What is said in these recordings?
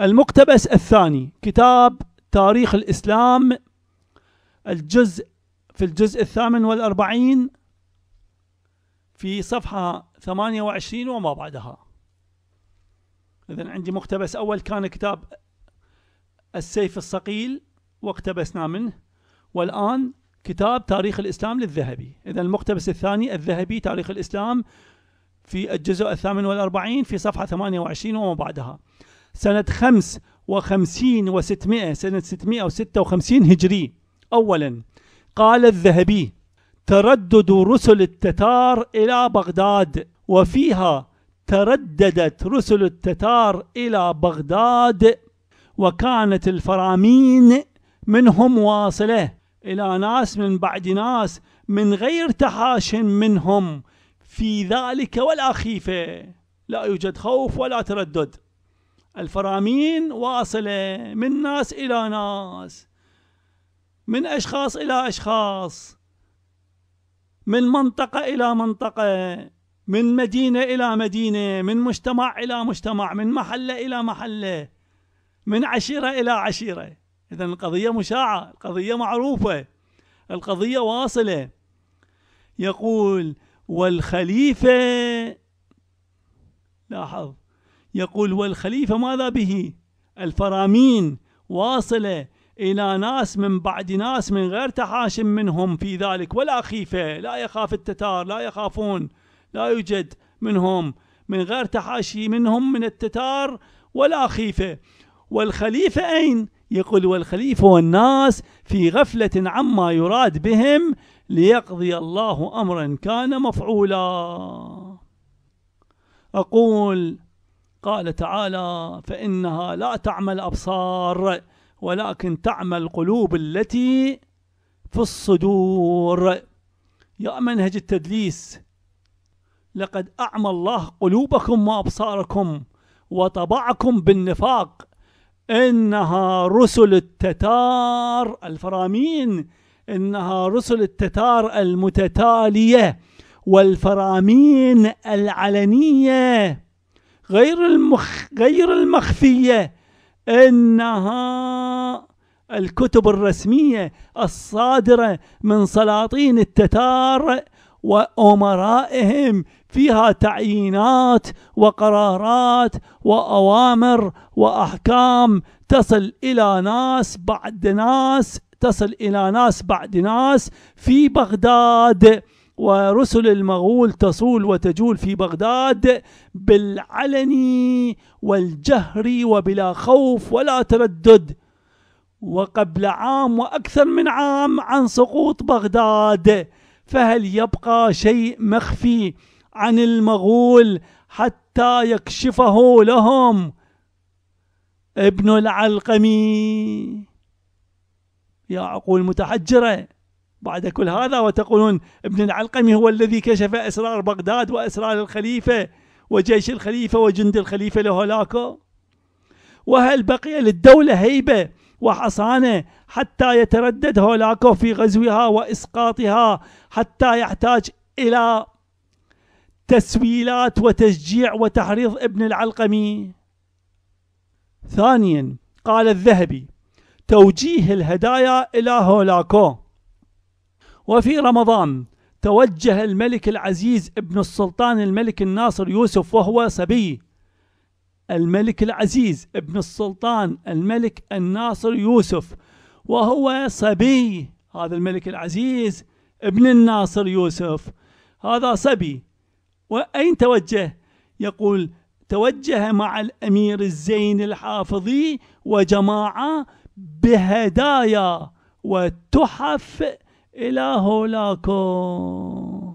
المقتبس الثاني كتاب تاريخ الإسلام الجزء في الجزء الثامن والأربعين في صفحة ثمانية وعشرين وما بعدها إذا عندي مقتبس أول كان كتاب السيف الصقيل واقتبسنا منه والآن كتاب تاريخ الإسلام للذهبي إذا المقتبس الثاني الذهبي تاريخ الإسلام في الجزء الثامن والأربعين في صفحة ثمانية وعشرين وما بعدها سنة خمس وخمسين وستمائة سنة ستمائة وستة وخمسين هجري أولا قال الذهبي تردد رسل التتار إلى بغداد وفيها ترددت رسل التتار إلى بغداد وكانت الفرامين منهم واصلة إلى ناس من بعد ناس من غير تحاش منهم في ذلك ولا خيفة لا يوجد خوف ولا تردد الفرامين واصلة من ناس إلى ناس من أشخاص إلى أشخاص من منطقة إلى منطقة من مدينة إلى مدينة من مجتمع إلى مجتمع من محلة إلى محلة من عشيرة إلى عشيرة إذا القضية مشاعة القضية معروفة القضية واصلة يقول والخليفة لاحظ يقول والخليفة ماذا به الفرامين واصلة إلى ناس من بعد ناس من غير تحاشم منهم في ذلك ولا خيفة لا يخاف التتار لا يخافون لا يوجد منهم من غير تحاشي منهم من التتار ولا خيفة والخليفة أين؟ يقول والخليفة والناس في غفلة عما يراد بهم ليقضي الله أمرا كان مفعولا أقول قال تعالى فإنها لا تعمى الأبصار ولكن تعمى القلوب التي في الصدور يا منهج التدليس لقد أعمى الله قلوبكم وأبصاركم وطبعكم بالنفاق إنها رسل التتار الفرامين إنها رسل التتار المتتالية والفرامين العلنية غير المخ غير المخفية إنها الكتب الرسمية الصادرة من سلاطين التتار وأمرائهم فيها تعيينات وقرارات وأوامر وأحكام تصل إلى ناس بعد ناس تصل إلى ناس بعد ناس في بغداد ورسل المغول تصول وتجول في بغداد بالعلن والجهر وبلا خوف ولا تردد وقبل عام واكثر من عام عن سقوط بغداد فهل يبقى شيء مخفي عن المغول حتى يكشفه لهم ابن العلقمي يا عقول متحجره بعد كل هذا وتقولون ابن العلقمي هو الذي كشف أسرار بغداد وأسرار الخليفة وجيش الخليفة وجند الخليفة لهولاكو وهل بقي للدولة هيبة وحصانة حتى يتردد هولاكو في غزوها وإسقاطها حتى يحتاج إلى تسويلات وتشجيع وتحريض ابن العلقمي ثانيا قال الذهبي توجيه الهدايا إلى هولاكو وفي رمضان توجه الملك العزيز ابن السلطان الملك الناصر يوسف وهو صبي الملك العزيز ابن السلطان الملك الناصر يوسف وهو صبي هذا الملك العزيز ابن الناصر يوسف هذا صبي وأين توجه؟ يقول توجه مع الأمير الزين الحافظي وجماعة بهدايا وتحف إلى هولاكو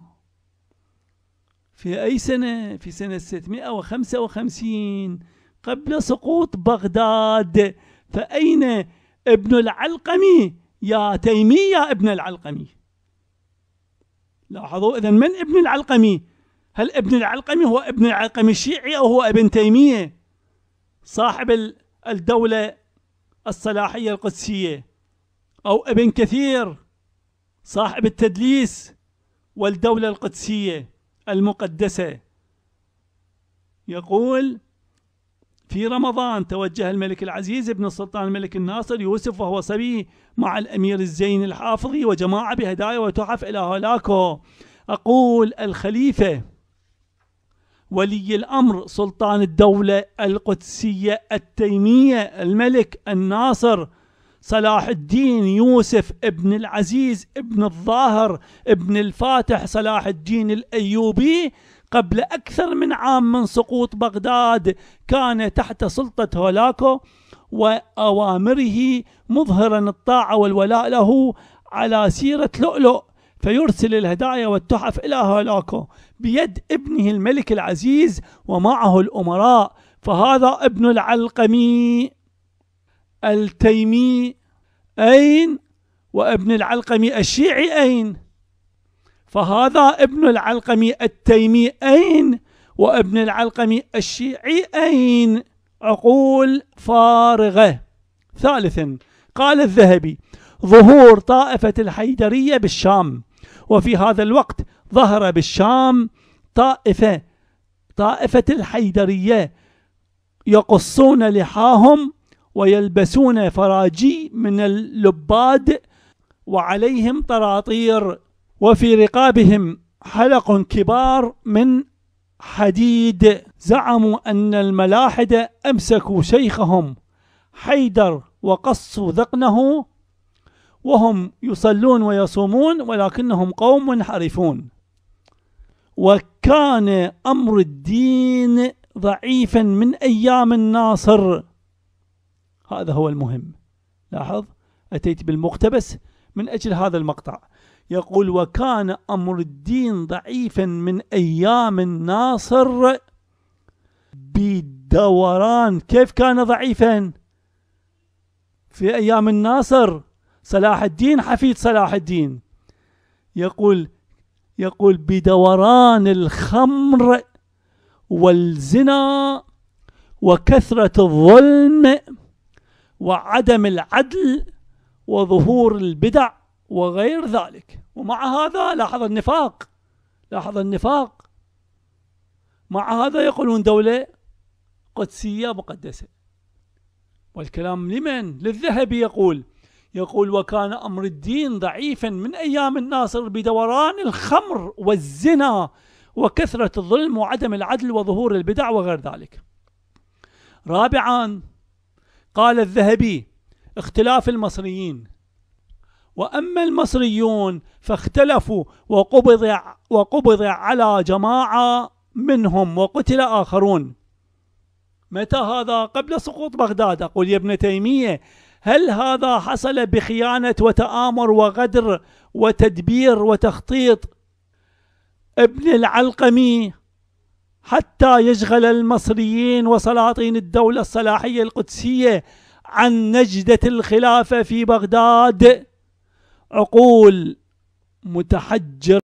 في أي سنة؟ في سنة 655 قبل سقوط بغداد فأين ابن العلقمي يا تيمي يا ابن العلقمي لاحظوا إذا من ابن العلقمي هل ابن العلقمي هو ابن العلقمي الشيعي أو هو ابن تيمية صاحب الدولة الصلاحية القدسية أو ابن كثير صاحب التدليس والدولة القدسية المقدسة يقول في رمضان توجه الملك العزيز ابن السلطان الملك الناصر يوسف وهو صبي مع الأمير الزين الحافظي وجماعة بهدايا وتحف إلى هولاكو أقول الخليفة ولي الأمر سلطان الدولة القدسية التيمية الملك الناصر صلاح الدين يوسف ابن العزيز ابن الظاهر ابن الفاتح صلاح الدين الايوبي قبل اكثر من عام من سقوط بغداد كان تحت سلطه هولاكو واوامره مظهرا الطاعه والولاء له على سيره لؤلؤ فيرسل الهدايا والتحف الى هولاكو بيد ابنه الملك العزيز ومعه الامراء فهذا ابن العلقمي التيمي أين وابن العلقمي الشيعي أين فهذا ابن العلقمي التيمي أين وابن العلقمي الشيعي أين عقول فارغة ثالثا قال الذهبي ظهور طائفة الحيدرية بالشام وفي هذا الوقت ظهر بالشام طائفة طائفة الحيدرية يقصون لحاهم ويلبسون فراجي من اللباد وعليهم طراطير وفي رقابهم حلق كبار من حديد زعموا أن الملاحدة أمسكوا شيخهم حيدر وقصوا ذقنه وهم يصلون ويصومون ولكنهم قوم منحرفون وكان أمر الدين ضعيفا من أيام الناصر هذا هو المهم لاحظ أتيت بالمقتبس من أجل هذا المقطع يقول وكان أمر الدين ضعيفا من أيام الناصر بدوران كيف كان ضعيفا في أيام الناصر صلاح الدين حفيد صلاح الدين يقول يقول بدوران الخمر والزنا وكثرة الظلم وعدم العدل وظهور البدع وغير ذلك ومع هذا لاحظ النفاق لاحظ النفاق مع هذا يقولون دولة قدسية مقدسة والكلام لمن؟ للذهبي يقول يقول وكان أمر الدين ضعيفا من أيام الناصر بدوران الخمر والزنا وكثرة الظلم وعدم العدل وظهور البدع وغير ذلك رابعا قال الذهبي اختلاف المصريين وأما المصريون فاختلفوا وقبض, وقبض على جماعة منهم وقتل آخرون متى هذا قبل سقوط بغداد أقول يا ابن تيمية هل هذا حصل بخيانة وتآمر وغدر وتدبير وتخطيط ابن العلقمي حتى يشغل المصريين وسلاطين الدولة الصلاحية القدسية عن نجدة الخلافة في بغداد عقول متحجر